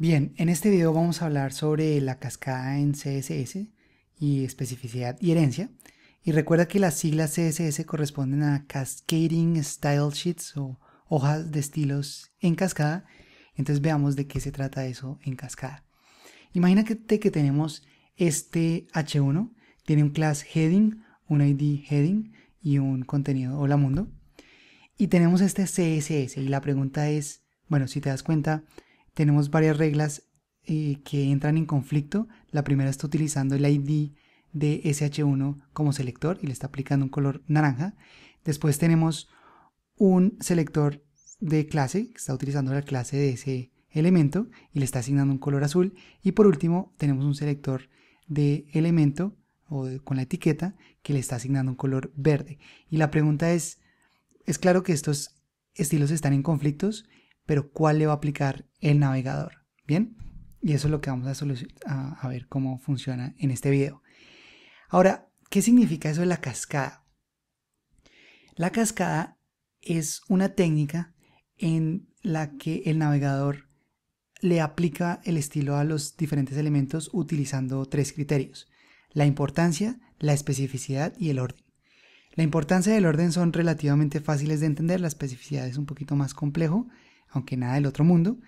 Bien, en este video vamos a hablar sobre la cascada en CSS y especificidad y herencia. Y recuerda que las siglas CSS corresponden a Cascading Style Sheets o hojas de estilos en cascada. Entonces veamos de qué se trata eso en cascada. Imagínate que tenemos este H1, tiene un class heading, un ID heading y un contenido hola mundo. Y tenemos este CSS y la pregunta es, bueno, si te das cuenta, tenemos varias reglas eh, que entran en conflicto. La primera está utilizando el ID de SH1 como selector y le está aplicando un color naranja. Después tenemos un selector de clase que está utilizando la clase de ese elemento y le está asignando un color azul. Y por último tenemos un selector de elemento o con la etiqueta que le está asignando un color verde. Y la pregunta es, es claro que estos estilos están en conflictos pero cuál le va a aplicar el navegador. Bien, y eso es lo que vamos a, ver cómo funciona en este video. Ahora, ¿qué significa eso de la cascada? La cascada es una técnica en la que el navegador le aplica el estilo a los diferentes elementos utilizando tres criterios. La importancia, la especificidad y el orden. La importancia y el orden son relativamente fáciles de entender, la especificidad es un poquito más complejo aunque nada del otro mundo.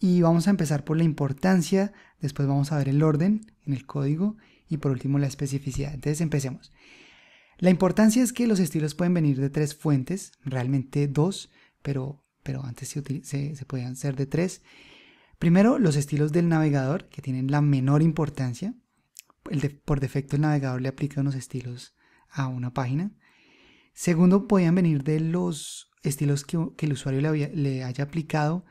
Y vamos a empezar por la importancia, después vamos a ver el orden en el código y por último la especificidad. Entonces empecemos. La importancia es que los estilos pueden venir de tres fuentes, realmente dos, pero, pero antes se, se, podían ser de tres. Primero, los estilos del navegador, que tienen la menor importancia. por defecto el navegador le aplica unos estilos a una página. Segundo, podían venir de los estilos que, el usuario le, haya aplicado.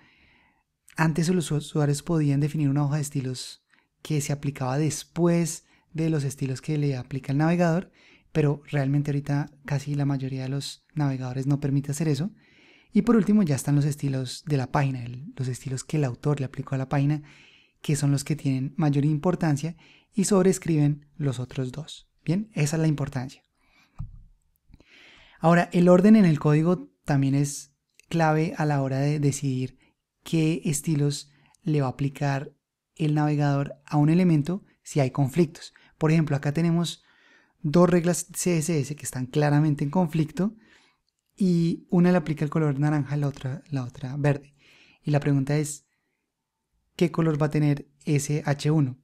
Antes los usuarios podían definir una hoja de estilos que se aplicaba después de los estilos que le aplica el navegador, pero realmente ahorita casi la mayoría de los navegadores no permite hacer eso. Y por último ya están los estilos de la página, los estilos que el autor le aplicó a la página, que son los que tienen mayor importancia y sobrescriben los otros dos. Bien, esa es la importancia. Ahora, el orden en el código también es clave a la hora de decidir qué estilos le va a aplicar el navegador a un elemento si hay conflictos. Por ejemplo, acá tenemos dos reglas CSS que están claramente en conflicto y una le aplica el color naranja, la otra, la otra verde. Y la pregunta es, ¿qué color va a tener ese H1?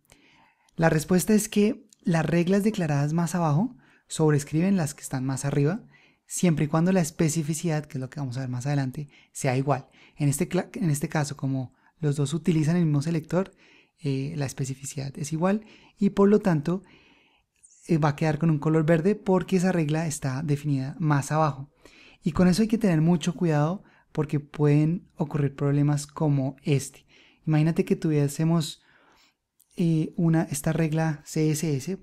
La respuesta es que las reglas declaradas más abajo sobrescriben las que están más arriba siempre y cuando la especificidad, que es lo que vamos a ver más adelante, sea igual. En este, en este caso, como los dos utilizan el mismo selector, eh, la especificidad es igual y por lo tanto eh, va a quedar con un color verde porque esa regla está definida más abajo. Y con eso hay que tener mucho cuidado porque pueden ocurrir problemas como este. Imagínate que tuviésemos eh, una, esta regla CSS,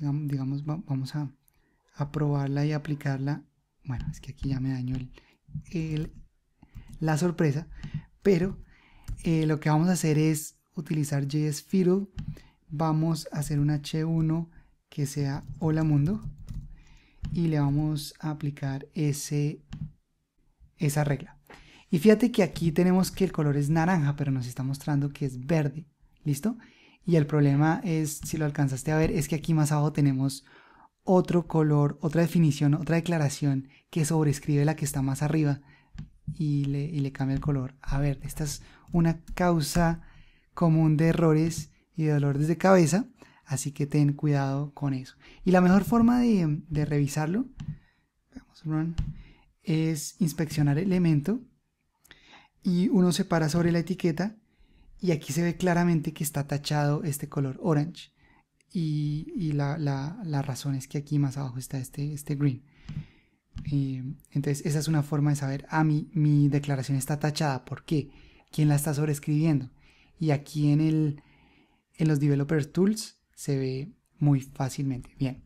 digamos, vamos a, a probarla y aplicarla bueno, es que aquí ya me dañó la sorpresa, pero eh, lo que vamos a hacer es utilizar JS Fiddle. Vamos a hacer un H1 que sea hola mundo y le vamos a aplicar esa regla. Y fíjate que aquí tenemos que el color es naranja, pero nos está mostrando que es verde. ¿Listo? Y el problema es, si lo alcanzaste a ver, es que aquí más abajo tenemos otro color, otra definición, otra declaración que sobrescribe la que está más arriba y le, cambia el color. A ver, esta es una causa común de errores y de dolores de cabeza, así que ten cuidado con eso. Y la mejor forma de, revisarlo es inspeccionar el elemento y uno se para sobre la etiqueta y aquí se ve claramente que está tachado este color orange y, la, razón es que aquí más abajo está este, este green. Eh, entonces, esa es una forma de saber, ah, mi, mi declaración está tachada, ¿por qué? ¿Quién la está sobreescribiendo? Y aquí en, el, en los Developer Tools se ve muy fácilmente. Bien.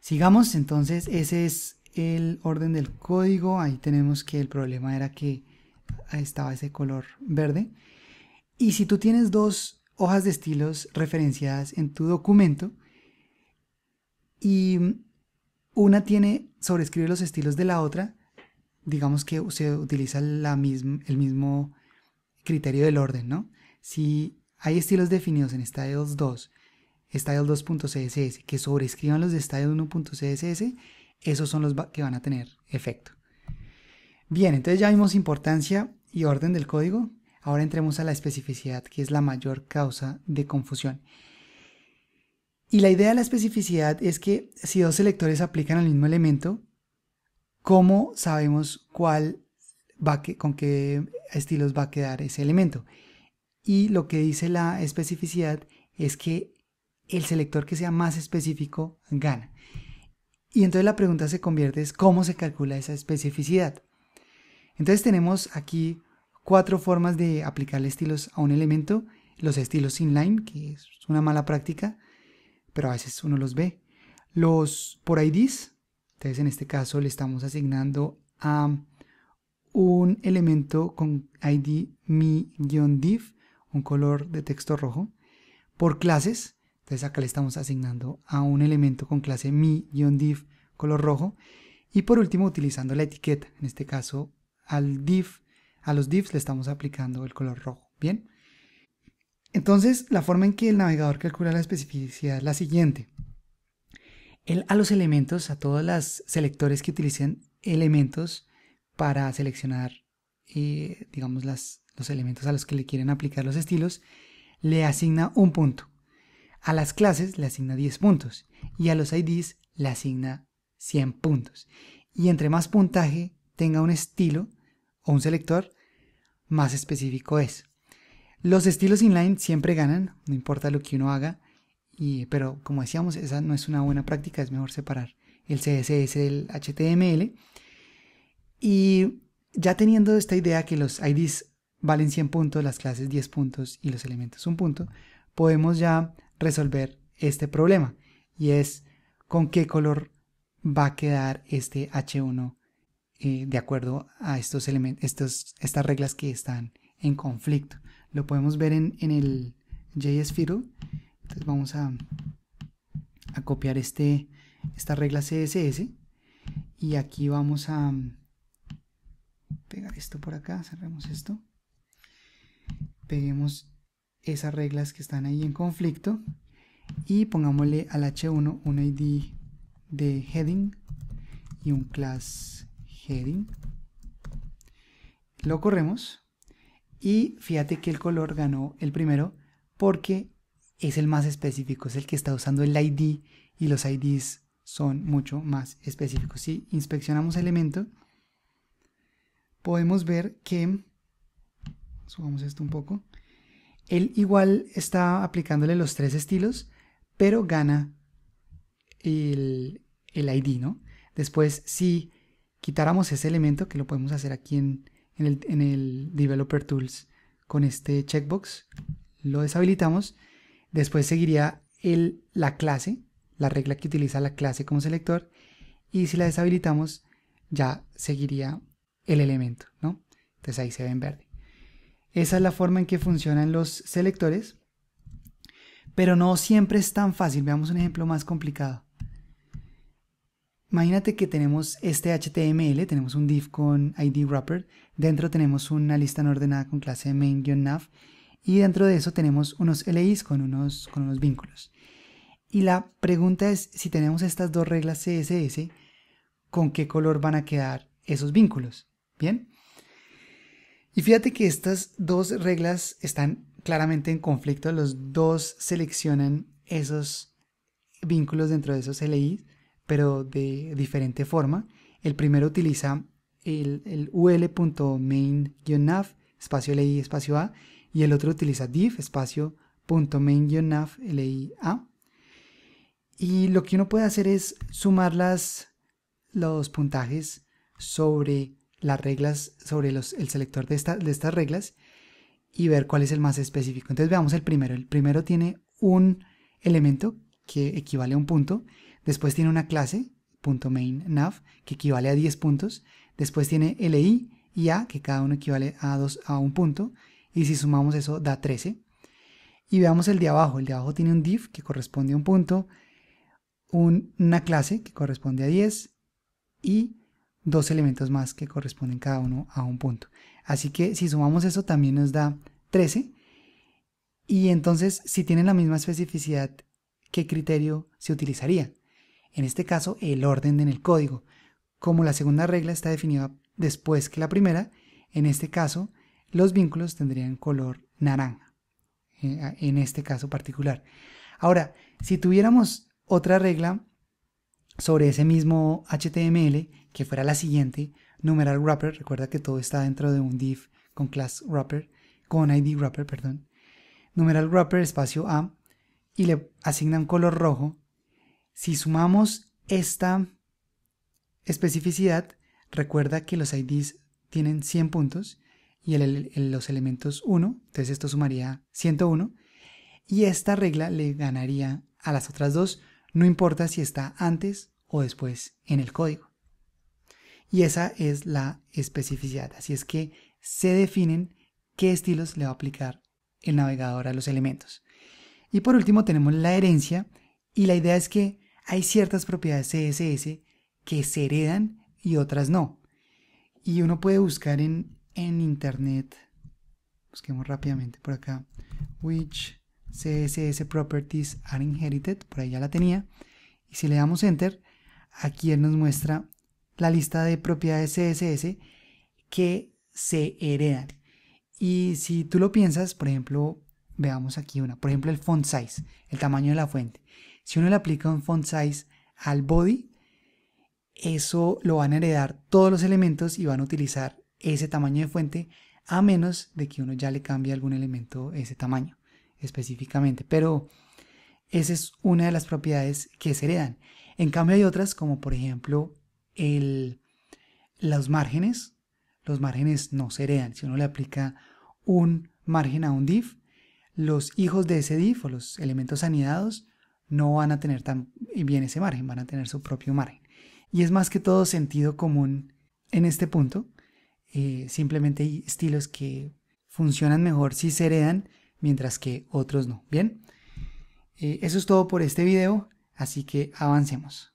Sigamos, entonces, ese es el orden del código. Ahí tenemos que el problema era que estaba ese color verde. Y si tú tienes dos hojas de estilos referenciadas en tu documento y una tiene, sobreescribir los estilos de la otra, digamos que se utiliza el mismo criterio del orden, ¿no? Si hay estilos definidos en Styles 2, styles 2.css, que sobrescriban los de styles 1.css, esos son los que van a tener efecto. Bien, entonces ya vimos importancia y orden del código, Ahora entremos a la especificidad, que es la mayor causa de confusión. Y la idea de la especificidad es que si dos selectores aplican al mismo elemento, ¿cómo sabemos cuál va con qué estilos va a quedar ese elemento? Y lo que dice la especificidad es que el selector que sea más específico gana. Y entonces la pregunta se convierte es cómo se calcula esa especificidad. Entonces tenemos aquí cuatro formas de aplicar estilos a un elemento. Los estilos inline, que es una mala práctica, pero a veces uno los ve. Los por IDs, entonces en este caso le estamos asignando a un elemento con ID mi-div, un color de texto rojo. Por clases, entonces acá le estamos asignando a un elemento con clase mi-div color rojo. Y por último utilizando la etiqueta, en este caso al div a los divs le estamos aplicando el color rojo. Bien. Entonces, la forma en que el navegador calcula la especificidad es la siguiente. Él a los elementos, a todos los selectores que utilicen elementos para seleccionar, eh, digamos, los elementos a los que le quieren aplicar los estilos, le asigna un punto. A las clases le asigna 10 puntos y a los IDs le asigna 100 puntos. Y entre más puntaje tenga un estilo o un selector, más específico es. Los estilos inline siempre ganan, no importa lo que uno haga, pero como decíamos, esa no es una buena práctica, es mejor separar el CSS del HTML. Y ya teniendo esta idea que los IDs valen 100 puntos, las clases 10 puntos y los elementos 1 punto, podemos ya resolver este problema y es con qué color va a quedar este H1 eh, de acuerdo a estos elementos, estas reglas que están en conflicto. Lo podemos ver en, el JS Fiddle. Entonces vamos a, a copiar este, esta regla CSS y aquí vamos a mm, pegar esto por acá, cerremos esto. Peguemos esas reglas que están ahí en conflicto y pongámosle al h1 un id de heading y un class heading, lo corremos y fíjate que el color ganó el primero porque es el más específico, es el que está usando el ID y los IDs son mucho más específicos. Si inspeccionamos elemento, podemos ver que, subamos esto un poco, él igual está aplicándole los tres estilos, pero gana el, el ID, ¿no? Después, si quitáramos ese elemento, que lo podemos hacer aquí en, el, Developer Tools con este checkbox, lo deshabilitamos, después seguiría la clase, la regla que utiliza la clase como selector, y si la deshabilitamos ya seguiría el elemento, ¿no? Entonces ahí se ve en verde. Esa es la forma en que funcionan los selectores, pero no siempre es tan fácil. Veamos un ejemplo más complicado. Imagínate que tenemos este HTML, tenemos un div con ID wrapper, dentro tenemos una lista no ordenada con clase main-nav y dentro de eso tenemos unos LIs con unos, con unos vínculos. Y la pregunta es si tenemos estas dos reglas CSS, ¿con qué color van a quedar esos vínculos? ¿Bien? Y fíjate que estas dos reglas están claramente en conflicto, los dos seleccionan esos vínculos dentro de esos LIs pero de diferente forma. El primero utiliza el, ul.main-nav, espacio li, espacio a, y el otro utiliza div, espacio punto main-nav, li, a. Y lo que uno puede hacer es sumar las, los puntajes sobre las reglas, sobre el selector de, de estas reglas y ver cuál es el más específico. Entonces veamos el primero. El primero tiene un elemento que equivale a un punto Después tiene una clase, punto main nav, que equivale a 10 puntos. Después tiene li y a, que cada uno equivale a, 2 a un punto. Y si sumamos eso, da 13. Y veamos el de abajo. El de abajo tiene un div que corresponde a un punto, una clase que corresponde a 10 y dos elementos más que corresponden cada uno a un punto. Así que si sumamos eso también nos da 13. Y entonces, si tienen la misma especificidad, ¿qué criterio se utilizaría? en este caso el orden en el código. Como la segunda regla está definida después que la primera, en este caso los vínculos tendrían color naranja, eh, en este caso particular. Ahora, si tuviéramos otra regla sobre ese mismo HTML, que fuera la siguiente, numeral wrapper, recuerda que todo está dentro de un div con class wrapper, con id wrapper, perdón, numeral wrapper espacio a, y le asignan color rojo, si sumamos esta especificidad, recuerda que los IDs tienen 100 puntos y los elementos 1, entonces esto sumaría 101. Y esta regla le ganaría a las otras dos, no importa si está antes o después en el código. Y esa es la especificidad, así es que se definen qué estilos le va a aplicar el navegador a los elementos. Y por último tenemos la herencia y la idea es que hay ciertas propiedades CSS que se heredan y otras no. Y uno puede buscar en, en internet, busquemos rápidamente por acá, which CSS properties are inherited, por ahí ya la tenía. Y si le damos enter, aquí él nos muestra la lista de propiedades CSS que se heredan. Y si tú lo piensas, por ejemplo, veamos aquí una, por ejemplo el font size, el tamaño de la fuente. Si uno le aplica un font size al body, eso lo van a heredar todos los elementos y van a utilizar ese tamaño de fuente a menos de que uno ya le cambie algún elemento ese tamaño específicamente. Pero esa es una de las propiedades que se heredan. En cambio hay otras como por ejemplo el, los márgenes. Los márgenes no se heredan. Si uno le aplica un margen a un div, los hijos de ese div o los elementos anidados no van a tener tan bien ese margen, van a tener su propio margen. Y es más que todo sentido común en este punto. Eh, simplemente hay estilos que funcionan mejor si se heredan, mientras que otros no. Bien, eh, eso es todo por este video, así que avancemos.